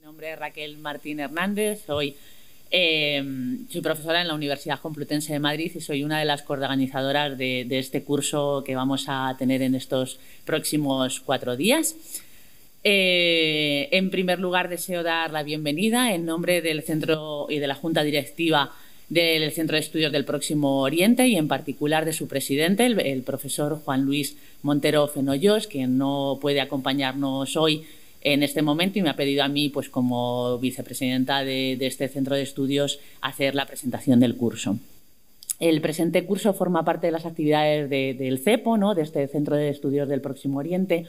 Mi nombre es Raquel Martín Hernández, em, soy, profesora en la Universidad Complutense de Madrid y soy una de las coorganizadoras de, este curso que vamos a tener en estos próximos cuatro días. Eh, en primer lugar, deseo dar la bienvenida en nombre del Centro y de la Junta Directiva del Centro de Estudios del Próximo Oriente y en particular de su presidente, el, profesor Juan Luis Montero Fenollos, quien no puede acompañarnos hoy en este momento y me ha pedido a mí, pues como vicepresidenta de, este centro de estudios, hacer la presentación del curso. El presente curso forma parte de las actividades del CEPO, ¿no? de este Centro de Estudios del Próximo Oriente,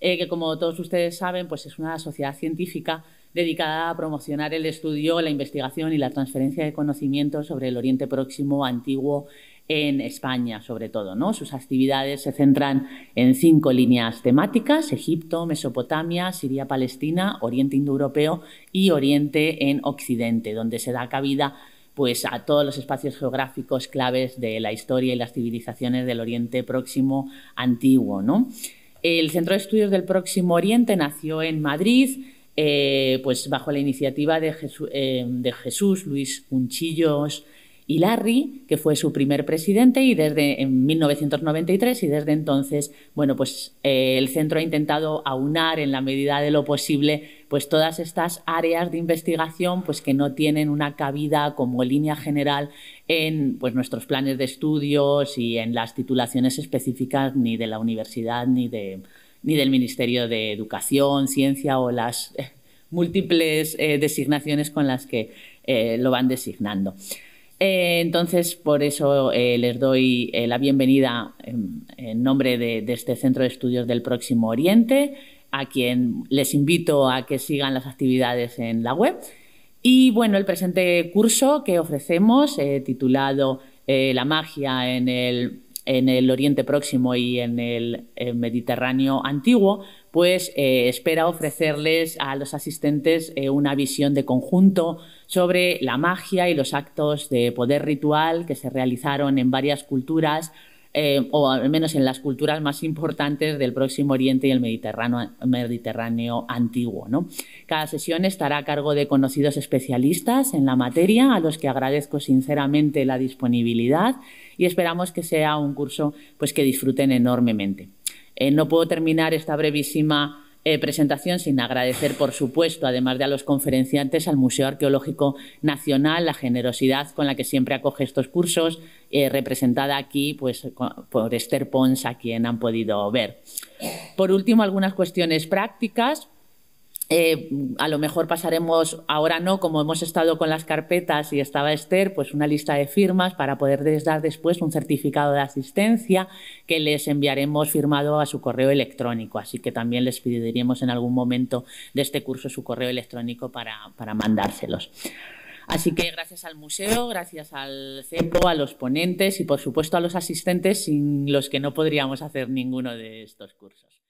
eh, que como todos ustedes saben, pues es una sociedad científica dedicada a promocionar el estudio, la investigación y la transferencia de conocimientos sobre el Oriente Próximo antiguo en España, sobre todo. ¿no? Sus actividades se centran en cinco líneas temáticas: Egipto, Mesopotamia, Siria, Palestina, Oriente Indoeuropeo y Oriente en Occidente, donde se da cabida pues a todos los espacios geográficos claves de la historia y las civilizaciones del Oriente Próximo antiguo. El Centro de Estudios del Próximo Oriente nació en Madrid, eh, pues bajo la iniciativa de, eh, Jesús Luis Unchillos, y Larry, que fue su primer presidente y desde en 1993 y desde entonces, bueno, pues eh, el centro ha intentado aunar en la medida de lo posible pues todas estas áreas de investigación pues que no tienen una cabida como línea general en pues nuestros planes de estudios y en las titulaciones específicas ni de la universidad ni del Ministerio de Educación, Ciencia o las eh, múltiples eh, designaciones con las que lo van designando. Eh, entonces, por eso eh, les doy eh, la bienvenida en, nombre de, este Centro de Estudios del Próximo Oriente, a quien les invito a que sigan las actividades en la web. Y bueno, el presente curso que ofrecemos, titulado La magia en el en el Oriente Próximo y en el, eh, Mediterráneo antiguo, pues eh, espera ofrecerles a los asistentes eh, una visión de conjunto sobre la magia y los actos de poder ritual que se realizaron en varias culturas eh, o al menos en las culturas más importantes del Próximo Oriente y el Mediterráneo, antiguo. Cada sesión estará a cargo de conocidos especialistas en la materia, a los que agradezco sinceramente la disponibilidad y esperamos que sea un curso pues, que disfruten enormemente. Eh, no puedo terminar esta brevísima eh, presentación, sin agradecer, por supuesto, además de a los conferenciantes, al Museo Arqueológico Nacional, la generosidad con la que siempre acoge estos cursos, eh, representada aquí pues, por Esther Pons, a quien han podido ver. Por último, algunas cuestiones prácticas. Eh, a lo mejor pasaremos, ahora no, como hemos estado con las carpetas y estaba Esther, pues una lista de firmas para poderles dar después un certificado de asistencia que les enviaremos firmado a su correo electrónico. Así que también les pediríamos en algún momento de este curso su correo electrónico para, para mandárselos. Así que gracias al museo, gracias al CEPO, a los ponentes y por supuesto a los asistentes sin los que no podríamos hacer ninguno de estos cursos.